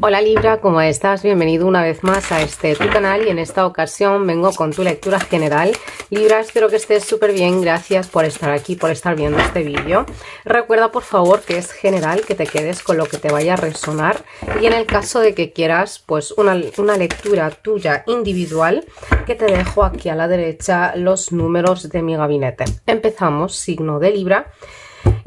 Hola Libra, ¿cómo estás? Bienvenido una vez más a este tu canal y en esta ocasión vengo con tu lectura general. Libra, espero que estés súper bien, gracias por estar aquí, por estar viendo este vídeo. Recuerda por favor que es general, que te quedes con lo que te vaya a resonar y en el caso de que quieras pues una, una lectura tuya individual, que te dejo aquí a la derecha los números de mi gabinete. Empezamos, signo de Libra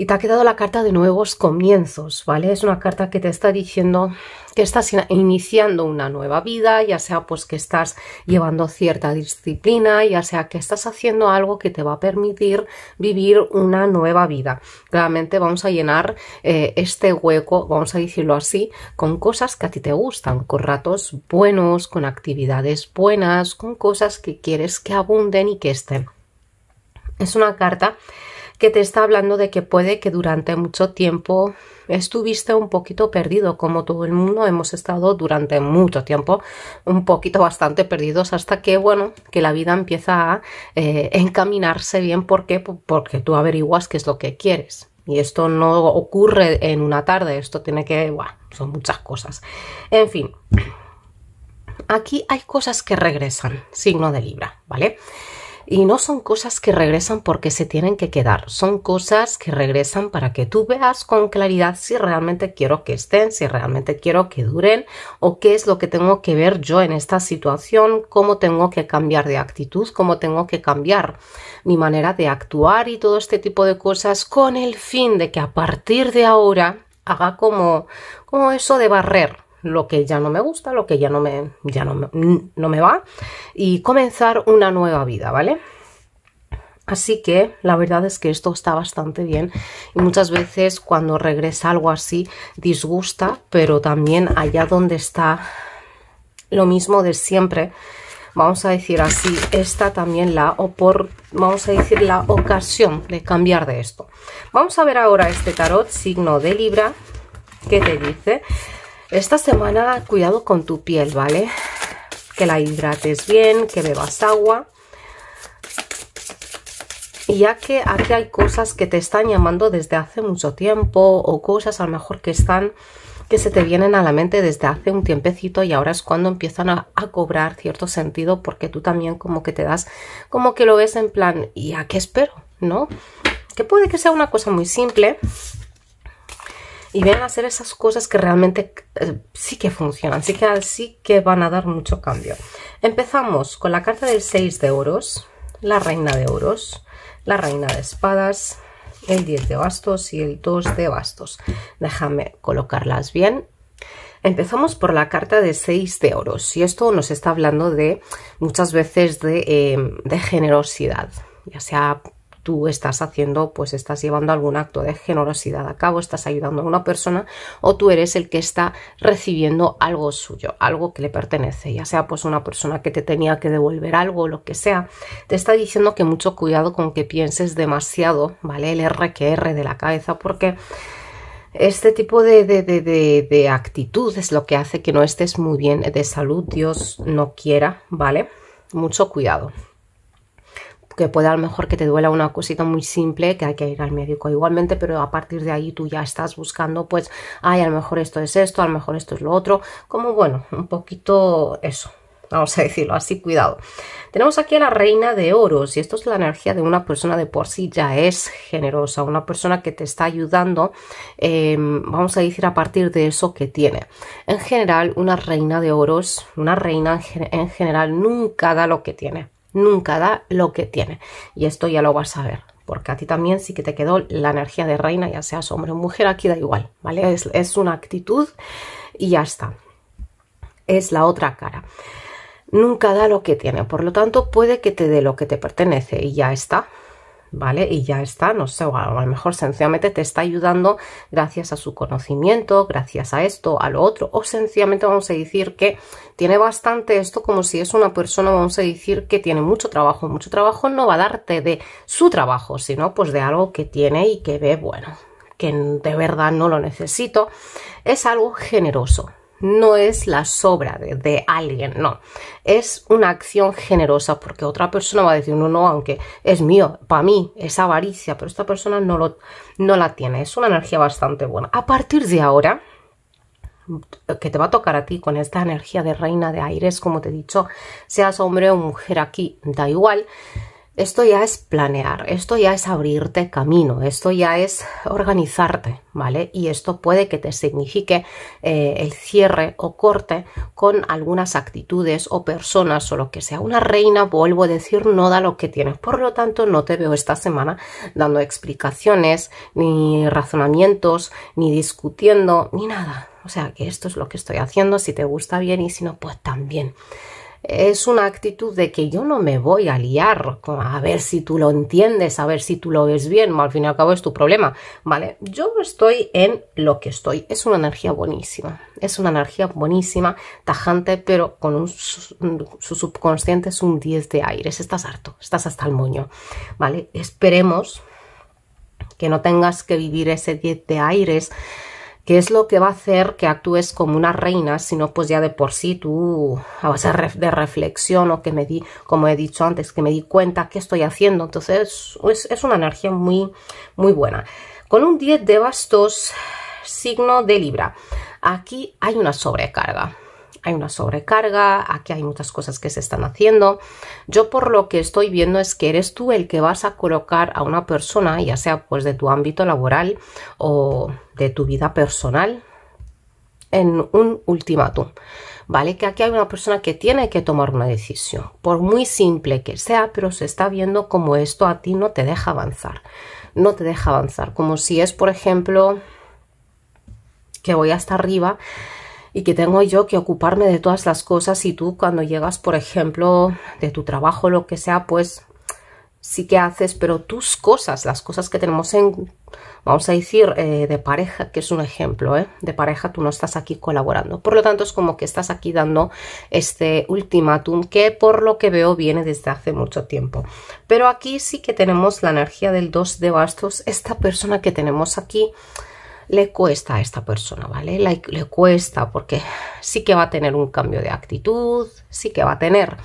y te ha quedado la carta de nuevos comienzos, ¿vale? Es una carta que te está diciendo que estás iniciando una nueva vida, ya sea pues que estás llevando cierta disciplina, ya sea que estás haciendo algo que te va a permitir vivir una nueva vida. Claramente vamos a llenar eh, este hueco, vamos a decirlo así, con cosas que a ti te gustan, con ratos buenos, con actividades buenas, con cosas que quieres que abunden y que estén. Es una carta que te está hablando de que puede que durante mucho tiempo estuviste un poquito perdido, como todo el mundo hemos estado durante mucho tiempo un poquito bastante perdidos hasta que, bueno, que la vida empieza a eh, encaminarse bien. porque Porque tú averiguas qué es lo que quieres. Y esto no ocurre en una tarde, esto tiene que, bueno, son muchas cosas. En fin, aquí hay cosas que regresan, signo de Libra, ¿vale? Y no son cosas que regresan porque se tienen que quedar, son cosas que regresan para que tú veas con claridad si realmente quiero que estén, si realmente quiero que duren o qué es lo que tengo que ver yo en esta situación, cómo tengo que cambiar de actitud, cómo tengo que cambiar mi manera de actuar y todo este tipo de cosas con el fin de que a partir de ahora haga como, como eso de barrer, lo que ya no me gusta, lo que ya no me, ya no va y comenzar una nueva vida, ¿vale? Así que la verdad es que esto está bastante bien y muchas veces cuando regresa algo así disgusta, pero también allá donde está lo mismo de siempre, vamos a decir así, está también la, o por, vamos a decir, la ocasión de cambiar de esto. Vamos a ver ahora este tarot, signo de Libra, que te dice esta semana cuidado con tu piel, ¿vale? Que la hidrates bien, que bebas agua. y Ya que aquí hay cosas que te están llamando desde hace mucho tiempo o cosas a lo mejor que están que se te vienen a la mente desde hace un tiempecito y ahora es cuando empiezan a, a, cobrar cierto sentido porque tú también como que te das, como que lo ves en plan, ¿y a qué espero? ¿No? Que puede que sea una cosa muy simple, y a hacer esas cosas que realmente eh, sí que funcionan, sí que, sí que van a dar mucho cambio. Empezamos con la carta del 6 de oros, la reina de oros, la reina de espadas, el 10 de bastos y el 2 de bastos. Déjame colocarlas bien Empezamos por la carta de 6 de oros y esto nos está hablando de muchas veces de, eh, de, generosidad, ya sea tú estás haciendo, pues estás llevando algún acto de generosidad a cabo, estás ayudando a una persona o tú eres el que está recibiendo algo suyo, algo que le pertenece, ya sea pues una persona que te tenía que devolver algo o lo que sea. Te está diciendo que mucho cuidado con que pienses demasiado, ¿vale? El R que R de la cabeza porque este tipo de, de, actitud es lo que hace que no estés muy bien de salud, Dios no quiera, ¿vale? Mucho cuidado que puede a lo mejor que te duela una cosita muy simple que hay que ir al médico igualmente, pero a partir de ahí tú ya estás buscando, pues, ay, a lo mejor esto es esto, a lo mejor esto es lo otro, como bueno, un poquito eso, vamos a decirlo así, cuidado. Tenemos aquí a la reina de oros y esto es la energía de una persona de por sí ya es generosa, una persona que te está ayudando, em, vamos a decir, a partir de eso que tiene. En general, una reina de oros, una reina en general nunca da lo que tiene nunca da lo que tiene. Y esto ya lo vas a ver, porque a ti también sí que te quedó la energía de reina, ya seas hombre o mujer, aquí da igual, ¿vale? Es, es una actitud y ya está. Es la otra cara. Nunca da lo que tiene, por lo tanto puede que te dé lo que te pertenece y ya está, ¿vale? Y ya está, no sé, o a lo mejor sencillamente te está ayudando gracias a su conocimiento, gracias a esto, a lo otro, o sencillamente vamos a decir que tiene bastante esto como si es una persona, vamos a decir que tiene mucho trabajo, mucho trabajo no va a darte de su trabajo, sino pues de algo que tiene y que ve, bueno, que de verdad no lo necesito, es algo generoso, no es la sobra de, alguien, no. Es una acción generosa porque otra persona va a decir, no, no, aunque es mío, para mí, es avaricia, pero esta persona no, lo, no la tiene. Es una energía bastante buena. A partir de ahora, que te va a tocar a ti con esta energía de reina de aires, como te he dicho, seas hombre o mujer aquí, da igual. Esto ya es planear, esto ya es abrirte camino, esto ya es organizarte, ¿vale? Y esto puede que te signifique eh, el cierre o corte con algunas actitudes o personas o lo que sea. Una reina, vuelvo a decir, no da lo que tienes. Por lo tanto, no te veo esta semana dando explicaciones, ni razonamientos, ni discutiendo, ni nada. O sea que esto es lo que estoy haciendo. Si te gusta bien y si no, pues también es una actitud de que yo no me voy a liar, a ver si tú lo entiendes, a ver si tú lo ves bien, al fin y al cabo es tu problema, ¿vale? Yo estoy en lo que estoy, es una energía buenísima, es una energía buenísima, tajante, pero con un, su subconsciente es un 10 de aires, estás harto, estás hasta el moño, ¿vale? Esperemos que no tengas que vivir ese 10 de aires que es lo que va a hacer que actúes como una reina, sino pues ya de por sí tú a base de reflexión o que me di, como he dicho antes, que me di cuenta qué estoy haciendo, entonces es, es una energía muy, muy buena. Con un 10 de bastos, signo de Libra, aquí hay una sobrecarga, hay una sobrecarga, aquí hay muchas cosas que se están haciendo. Yo por lo que estoy viendo es que eres tú el que vas a colocar a una persona, ya sea pues de tu ámbito laboral o de tu vida personal, en un ultimátum. ¿Vale? Que aquí hay una persona que tiene que tomar una decisión, por muy simple que sea, pero se está viendo como esto a ti no te deja avanzar. No te deja avanzar, como si es, por ejemplo, que voy hasta arriba y que tengo yo que ocuparme de todas las cosas y tú cuando llegas, por ejemplo, de tu trabajo, lo que sea, pues sí que haces, pero tus cosas, las cosas que tenemos en, vamos a decir, eh, de pareja, que es un ejemplo, ¿eh? de pareja tú no estás aquí colaborando. Por lo tanto, es como que estás aquí dando este ultimátum que por lo que veo viene desde hace mucho tiempo. Pero aquí sí que tenemos la energía del 2 de bastos, esta persona que tenemos aquí le cuesta a esta persona, ¿vale? Le, cuesta porque sí que va a tener un cambio de actitud, sí que va a tener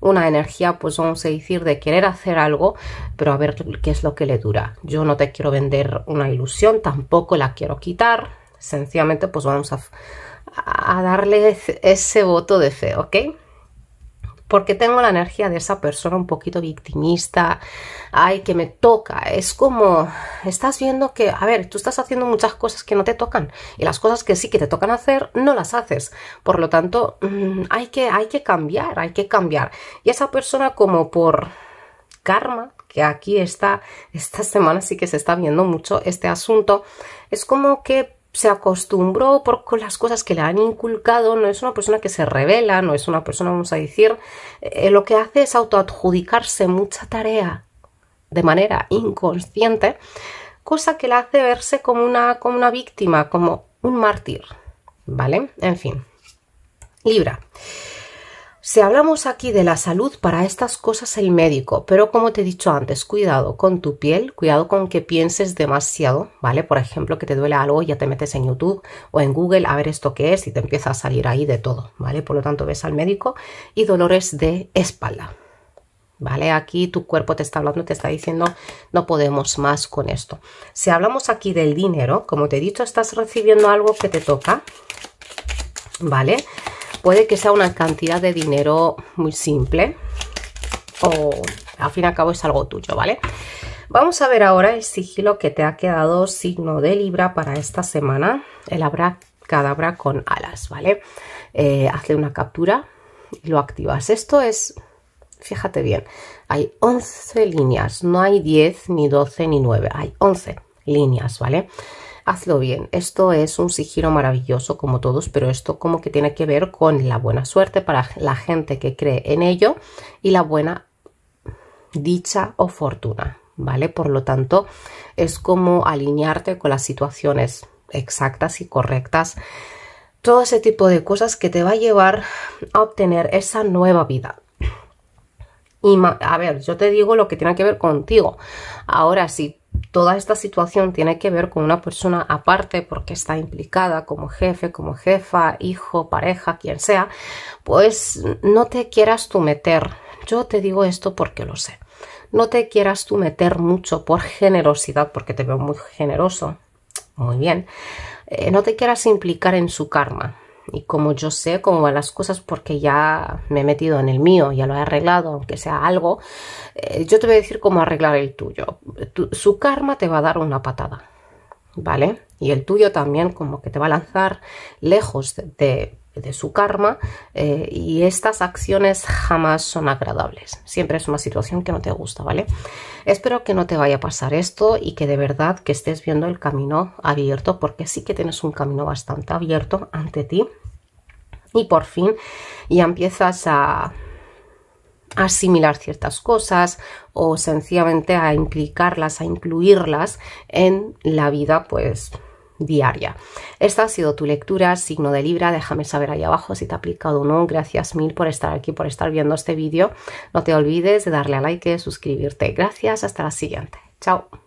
una energía, pues vamos a decir, de querer hacer algo, pero a ver qué es lo que le dura. Yo no te quiero vender una ilusión, tampoco la quiero quitar, sencillamente pues vamos a darle ese voto de fe, ¿ok? porque tengo la energía de esa persona un poquito victimista, ay, que me toca. Es como, estás viendo que, a ver, tú estás haciendo muchas cosas que no te tocan y las cosas que sí que te tocan hacer, no las haces. Por lo tanto, mm, hay que, hay que cambiar, hay que cambiar. Y esa persona como por karma, que aquí está, esta semana sí que se está viendo mucho este asunto, es como que se acostumbró por, con las cosas que le han inculcado, no es una persona que se revela, no es una persona, vamos a decir, eh, lo que hace es autoadjudicarse mucha tarea de manera inconsciente, cosa que la hace verse como una, como una víctima, como un mártir, ¿vale? En fin. Libra. Si hablamos aquí de la salud, para estas cosas el médico, pero como te he dicho antes, cuidado con tu piel, cuidado con que pienses demasiado, ¿vale? Por ejemplo, que te duele algo, ya te metes en YouTube o en Google a ver esto qué es y te empieza a salir ahí de todo, ¿vale? Por lo tanto, ves al médico y dolores de espalda. ¿Vale? Aquí tu cuerpo te está hablando, te está diciendo, no podemos más con esto. Si hablamos aquí del dinero, como te he dicho, estás recibiendo algo que te toca, ¿vale? Puede que sea una cantidad de dinero muy simple o al fin y al cabo es algo tuyo, ¿vale? Vamos a ver ahora el sigilo que te ha quedado signo de Libra para esta semana, el abra con alas, ¿vale? Hace eh, hazle una captura y lo activas. Esto es, fíjate bien, hay 11 líneas, no hay 10, ni 12, ni 9, hay 11 líneas, ¿vale? vale hazlo bien. Esto es un sigilo maravilloso como todos, pero esto como que tiene que ver con la buena suerte para la gente que cree en ello y la buena dicha o fortuna, ¿vale? Por lo tanto, es como alinearte con las situaciones exactas y correctas. Todo ese tipo de cosas que te va a llevar a obtener esa nueva vida. Y a ver, yo te digo lo que tiene que ver contigo. Ahora, sí, toda esta situación tiene que ver con una persona aparte porque está implicada como jefe, como jefa, hijo, pareja, quien sea, pues no te quieras tú meter. Yo te digo esto porque lo sé. No te quieras tú meter mucho por generosidad, porque te veo muy generoso. Muy bien. Eh, no te quieras implicar en su karma y como yo sé cómo van las cosas porque ya me he metido en el mío, ya lo he arreglado, aunque sea algo, eh, yo te voy a decir cómo arreglar el tuyo. su karma te va a dar una patada, ¿vale? Y el tuyo también como que te va a lanzar lejos de de su karma eh, y estas acciones jamás son agradables. Siempre es una situación que no te gusta, ¿vale? Espero que no te vaya a pasar esto y que de verdad que estés viendo el camino abierto porque sí que tienes un camino bastante abierto ante ti y por fin ya empiezas a asimilar ciertas cosas o sencillamente a implicarlas, a incluirlas en la vida pues diaria. Esta ha sido tu lectura, signo de Libra. Déjame saber ahí abajo si te ha aplicado o no. Gracias mil por estar aquí, por estar viendo este vídeo. No te olvides de darle a like, suscribirte. Gracias, hasta la siguiente. Chao.